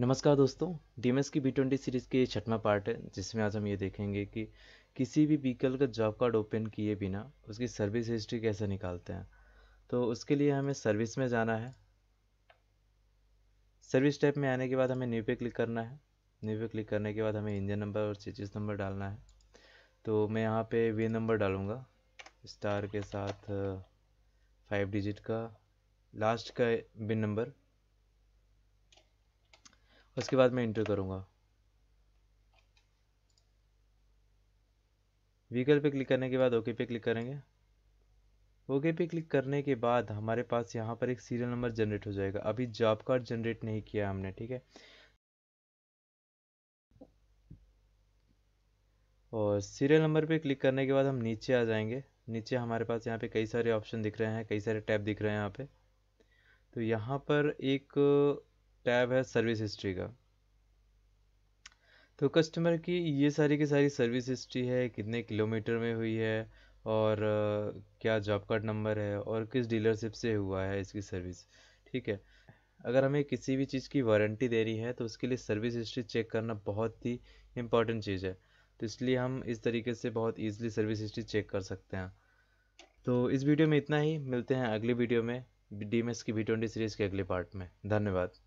नमस्कार दोस्तों डी की बी ट्वेंटी सीरीज़ की छठवा पार्ट है जिसमें आज हम ये देखेंगे कि किसी भी व्हीकल का जॉब कार्ड ओपन किए बिना उसकी सर्विस हिस्ट्री कैसे निकालते हैं तो उसके लिए हमें सर्विस में जाना है सर्विस टाइप में आने के बाद हमें न्यू पे क्लिक करना है न्यू पे क्लिक करने के बाद हमें इंजन नंबर और चेचिस नंबर डालना है तो मैं यहाँ पे वे नंबर डालूँगा स्टार के साथ फाइव डिजिट का लास्ट का बिन नंबर उसके बाद मैं इंटर करूँगा व्हीकल पे क्लिक करने के बाद ओके पे क्लिक करेंगे ओके पे क्लिक करने के बाद हमारे पास यहाँ पर एक सीरियल नंबर जनरेट हो जाएगा अभी जॉब कार्ड जनरेट नहीं किया हमने ठीक है और सीरियल नंबर पे क्लिक करने के बाद हम नीचे आ जाएंगे नीचे हमारे पास यहाँ पे कई सारे ऑप्शन दिख रहे हैं कई सारे टैब दिख रहे हैं यहाँ पे तो यहाँ पर एक टैब है सर्विस हिस्ट्री का तो कस्टमर की ये सारी की सारी सर्विस हिस्ट्री है कितने किलोमीटर में हुई है और क्या जॉब कार्ड नंबर है और किस डीलरशिप से हुआ है इसकी सर्विस ठीक है अगर हमें किसी भी चीज़ की वारंटी दे रही है तो उसके लिए सर्विस हिस्ट्री चेक करना बहुत ही इंपॉर्टेंट चीज़ है तो इसलिए हम इस तरीके से बहुत ईजिली सर्विस हिस्ट्री चेक कर सकते हैं तो इस वीडियो में इतना ही मिलते हैं अगली वीडियो में डी की वी ट्वेंटी सीरीज़ के अगले पार्ट में धन्यवाद